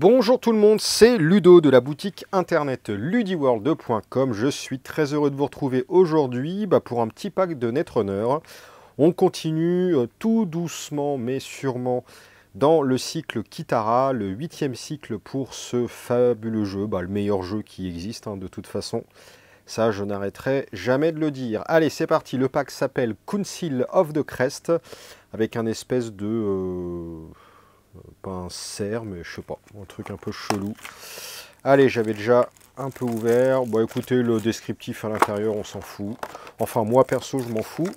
Bonjour tout le monde, c'est Ludo de la boutique internet ludiworld.com. Je suis très heureux de vous retrouver aujourd'hui bah, pour un petit pack de Netrunner. On continue euh, tout doucement mais sûrement dans le cycle Kitara, le huitième cycle pour ce fabuleux jeu, bah, le meilleur jeu qui existe hein, de toute façon. Ça, je n'arrêterai jamais de le dire. Allez, c'est parti. Le pack s'appelle Council of the Crest, avec un espèce de... Euh, pas un cerf, mais je sais pas. Un truc un peu chelou. Allez, j'avais déjà un peu ouvert. Bon, écoutez, le descriptif à l'intérieur, on s'en fout. Enfin, moi, perso, je m'en fous.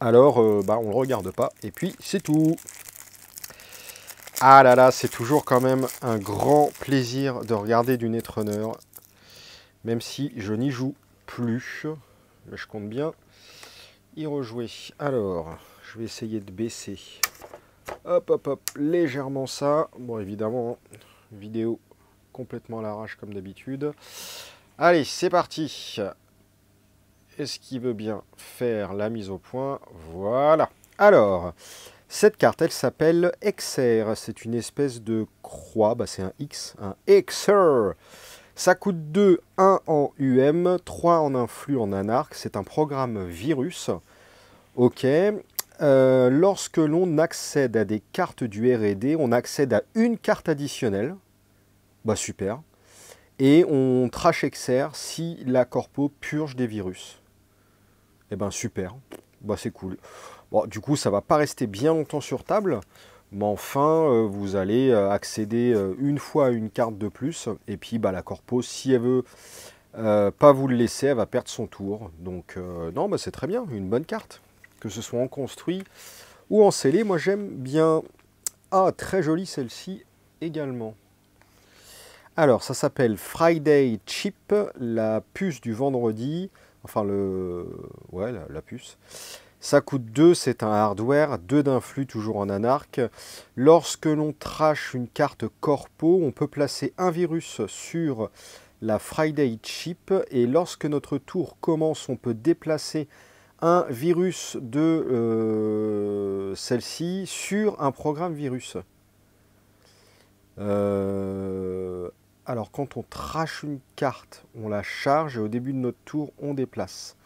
Alors, euh, bah, on le regarde pas. Et puis, c'est tout. Ah là là, c'est toujours quand même un grand plaisir de regarder du Netrunner. Même si je n'y joue plus. Mais je compte bien y rejouer. Alors, je vais essayer de baisser Hop, hop, hop, légèrement ça. Bon, évidemment, vidéo complètement à l'arrache comme d'habitude. Allez, c'est parti. Est-ce qu'il veut bien faire la mise au point Voilà. Alors, cette carte, elle s'appelle XR. C'est une espèce de croix. Bah, c'est un X, un XR. Ça coûte 2, 1 en UM, 3 en influx en anarch. C'est un programme virus. Ok, euh, lorsque l'on accède à des cartes du RD, on accède à une carte additionnelle. Bah super. Et on trash exer si la corpo purge des virus. et eh ben super. Bah c'est cool. Bon, du coup, ça va pas rester bien longtemps sur table. Mais enfin, euh, vous allez euh, accéder une fois à une carte de plus. Et puis, bah, la corpo, si elle veut pas vous le laisser, elle va perdre son tour. Donc, non, bah, c'est très bien. Une bonne carte que ce soit en construit ou en scellé. Moi j'aime bien... Ah, très jolie celle-ci également. Alors, ça s'appelle Friday Chip, la puce du vendredi. Enfin, le... Ouais, la, puce. Ça coûte 2, c'est un hardware, 2 d'influx toujours en anarque. Lorsque l'on trache une carte corpo, on peut placer un virus sur la Friday Chip et lorsque notre tour commence, on peut déplacer un virus de euh, celle-ci sur un programme virus. Euh, alors quand on trache une carte, on la charge et au début de notre tour, on déplace.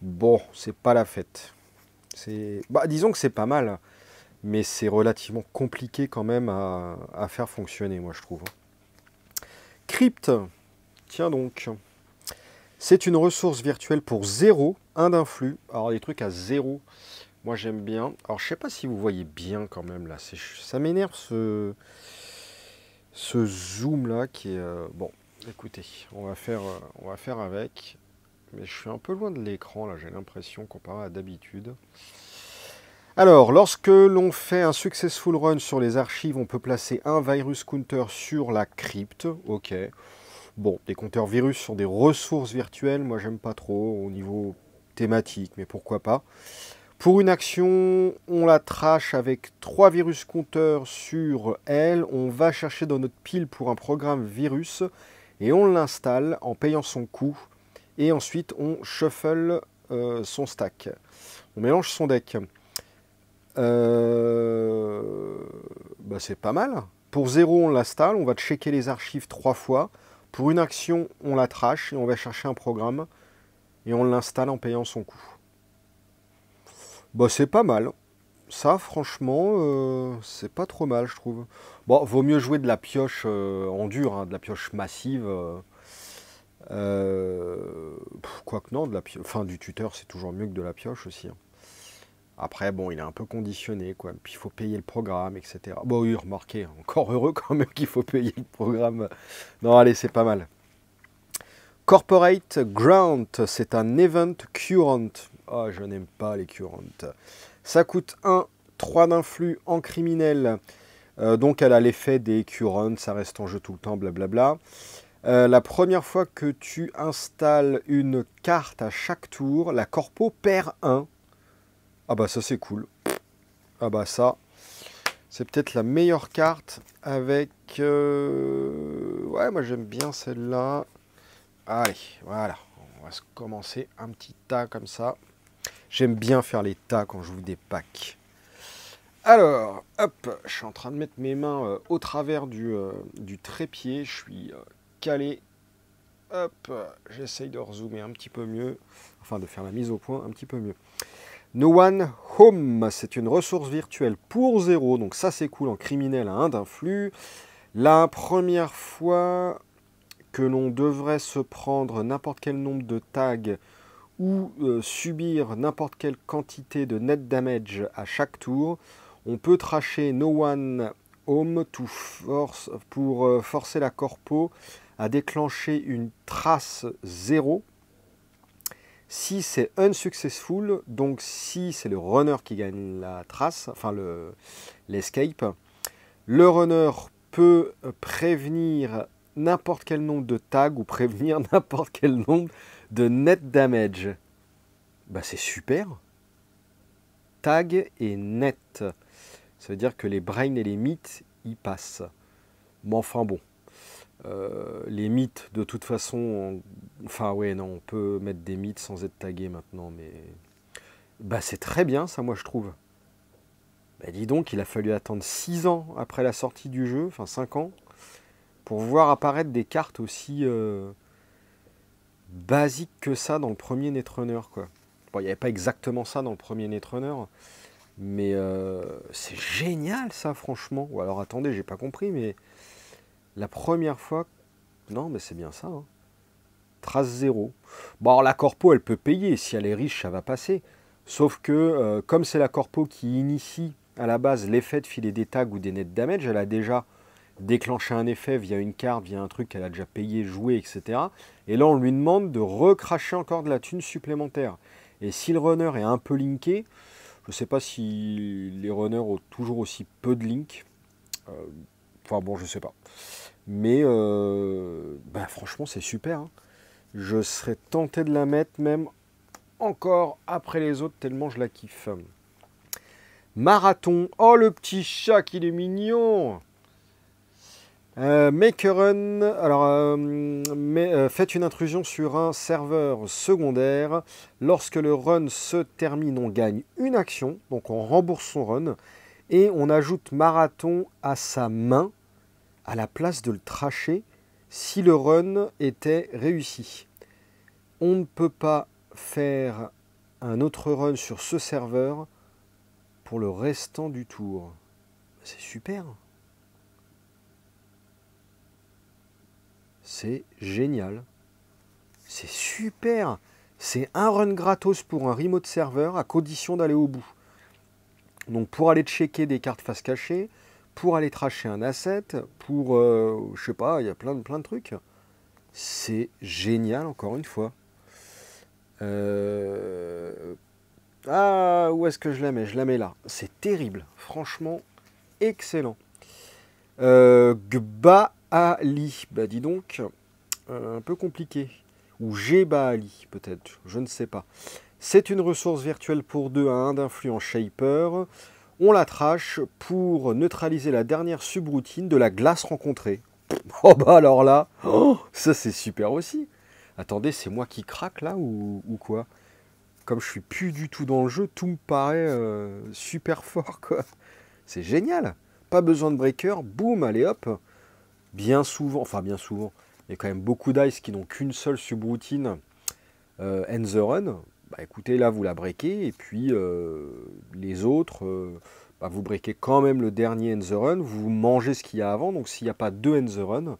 Bon, c'est pas la fête. Bah, disons que c'est pas mal, mais c'est relativement compliqué quand même à, faire fonctionner, moi je trouve. Crypt, tiens donc, c'est une ressource virtuelle pour zéro un d'un Alors des trucs à zéro, moi j'aime bien. Alors je sais pas si vous voyez bien quand même là. Ça m'énerve ce, ce zoom là qui est... Euh, bon, écoutez, on va, faire, euh, on va faire avec. Mais je suis un peu loin de l'écran là, j'ai l'impression comparé à d'habitude. Alors, lorsque l'on fait un successful run sur les archives, on peut placer un virus counter sur la crypte. Ok. Bon, des compteurs virus sont des ressources virtuelles. Moi, j'aime pas trop. Au niveau thématique, mais pourquoi pas. Pour une action, on la trache avec trois virus compteurs sur elle. On va chercher dans notre pile pour un programme virus et on l'installe en payant son coût. Et ensuite, on shuffle euh, son stack. On mélange son deck. Euh, bah, c'est pas mal. Pour zéro, on l'installe. On va checker les archives trois fois. Pour une action, on la trache et on va chercher un programme et on l'installe en payant son coût. Bon, bah, c'est pas mal. Ça franchement euh, c'est pas trop mal je trouve. Bon vaut mieux jouer de la pioche euh, en dur, hein, de la pioche massive. Euh, euh Quoique non, de la pioche, enfin du tuteur c'est toujours mieux que de la pioche aussi. Hein. Après, bon, il est un peu conditionné, quoi. Puis il faut payer le programme, etc. Bon, oui, remarquez, encore heureux quand même qu'il faut payer le programme. Non, allez, c'est pas mal. Corporate Grant, c'est un Event Current. Ah, je n'aime pas les Currents, Ça coûte 1, 3 d'influx en criminel. Euh, donc elle a l'effet des Currents, ça reste en jeu tout le temps, blablabla. Euh, la première fois que tu installes une carte à chaque tour, la Corpo perd 1. Ah bah ça c'est cool. Ah bah ça, c'est peut-être la meilleure carte avec... Euh, ouais, moi j'aime bien celle-là. Allez, voilà. On va commencer un petit tas comme ça. J'aime bien faire les tas quand je vous des packs. Alors, hop, je suis en train de mettre mes mains euh, au travers euh, du, trépied. Je suis euh, calé. Hop, j'essaye de rezoomer un petit peu mieux. Enfin, de faire la mise au point un petit peu mieux. No One Home, c'est une ressource virtuelle pour zéro. Donc ça, c'est cool en criminel à un d'un La première fois, que l'on devrait se prendre n'importe quel nombre de tags ou euh, subir n'importe quelle quantité de net damage à chaque tour, on peut tracher No One Home force, pour euh, forcer la corpo à déclencher une trace 0 si c'est unsuccessful, donc si c'est le runner qui gagne la trace, enfin l'escape, le runner peut prévenir n'importe quel nombre de tags ou prévenir n'importe quel nombre de net damage. Bah c'est super. Tag et net. Ça veut dire que les brains et les mythes y passent. Mais enfin bon. Euh, les mythes, de toute façon, enfin ouais, non, on peut mettre des mythes sans être tagué maintenant, mais bah c'est très bien ça, moi je trouve. Bah dis donc, il a fallu attendre 6 ans après la sortie du jeu, enfin 5 ans, pour voir apparaître des cartes aussi euh, basiques que ça dans le premier Netrunner. Quoi. Bon, il n'y avait pas exactement ça dans le premier Netrunner, mais euh, c'est génial ça, franchement. Ou alors attendez, j'ai pas compris, mais la première fois. Non, mais c'est bien ça. Hein. Trace zéro. Bon, la corpo, elle peut payer. Si elle est riche, ça va passer. Sauf que, euh, comme c'est la corpo qui initie à la base l'effet de filer des tags ou des net damage, elle a déjà déclencher un effet via une carte, via un truc qu'elle a déjà payé, joué, etc. Et là, on lui demande de recracher encore de la thune supplémentaire. Et si le runner est un peu linké, je ne sais pas si les runners ont toujours aussi peu de link. Euh, enfin bon, je ne sais pas. Mais euh, bah, franchement, c'est super. Hein. Je serais tenté de la mettre même encore après les autres, tellement je la kiffe. Marathon. Oh, le petit chat il est mignon euh, a run, alors, euh, euh, faites une intrusion sur un serveur secondaire. Lorsque le run se termine, on gagne une action, donc on rembourse son run, et on ajoute marathon à sa main, à la place de le tracher, si le run était réussi. On ne peut pas faire un autre run sur ce serveur pour le restant du tour. C'est super C'est génial. C'est super. C'est un run gratos pour un remote serveur à condition d'aller au bout. Donc pour aller checker des cartes face cachée, pour aller tracher un asset, pour euh, je sais pas, il y a plein de plein de trucs. C'est génial encore une fois. Euh, ah où est-ce que je la mets Je la mets là. C'est terrible, franchement excellent. Euh, gba Ali, bah dis donc, euh, un peu compliqué. Ou g Ali, peut-être, je ne sais pas. C'est une ressource virtuelle pour 2 à 1 d'influence Shaper. On la trache pour neutraliser la dernière subroutine de la glace rencontrée. Oh bah alors là, oh, ça c'est super aussi. Attendez, c'est moi qui craque là ou, quoi Comme je suis plus du tout dans le jeu, tout me paraît euh, super fort C'est génial. Pas besoin de breaker, boum, allez hop bien souvent, enfin bien souvent, il y a quand même beaucoup d'ice qui n'ont qu'une seule subroutine euh, end the run. Bah écoutez, là vous la breakez, et puis euh, les autres, euh, bah, vous breakez quand même le dernier end the run, vous mangez ce qu'il y a avant, donc s'il n'y a pas deux end the run,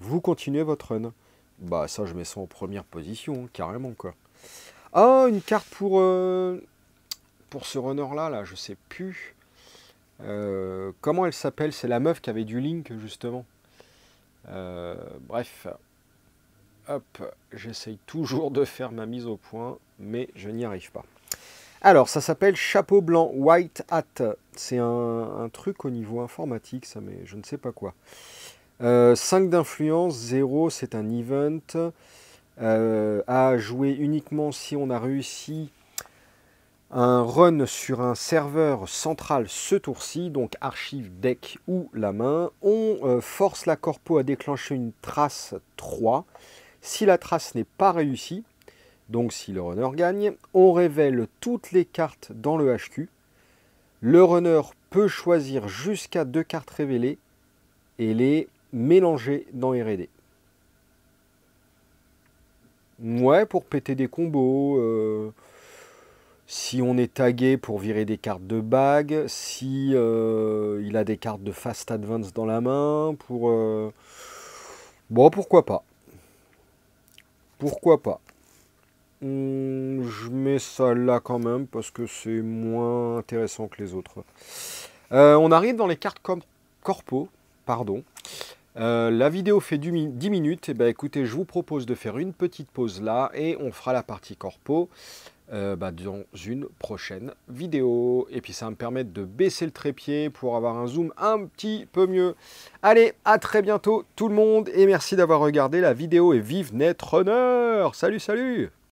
vous continuez votre run. Bah ça je mets ça en première position, hein, carrément quoi. Ah, une carte pour, pour ce runner là, là, je sais plus. comment elle s'appelle C'est la meuf qui avait du Link justement. Euh, bref, hop, j'essaye toujours de faire ma mise au point, mais je n'y arrive pas. Alors, ça s'appelle chapeau blanc, white hat. C'est un, truc au niveau informatique, ça, mais je ne sais pas quoi. 5 euh, d'influence, 0, c'est un event. Euh, à jouer uniquement si on a réussi un run sur un serveur central ce tour-ci, donc archive, deck ou la main. On euh, force la corpo à déclencher une trace 3. Si la trace n'est pas réussie, donc si le runner gagne, on révèle toutes les cartes dans le HQ. Le runner peut choisir jusqu'à deux cartes révélées et les mélanger dans R&D. Ouais, pour péter des combos... Euh, si on est tagué pour virer des cartes de bague, si euh, il a des cartes de fast advance dans la main, pour... Euh, bon, pourquoi pas. Pourquoi pas. Hmm, je mets ça là quand même, parce que c'est moins intéressant que les autres. Euh, on arrive dans les cartes comme corpo, pardon. la vidéo fait 10 minutes, et eh ben écoutez, je vous propose de faire une petite pause là et on fera la partie corpo. Euh, bah, dans une prochaine vidéo. Et puis ça va me permettre de baisser le trépied pour avoir un zoom un petit peu mieux. Allez, à très bientôt tout le monde et merci d'avoir regardé la vidéo et vive Netrunner Salut, salut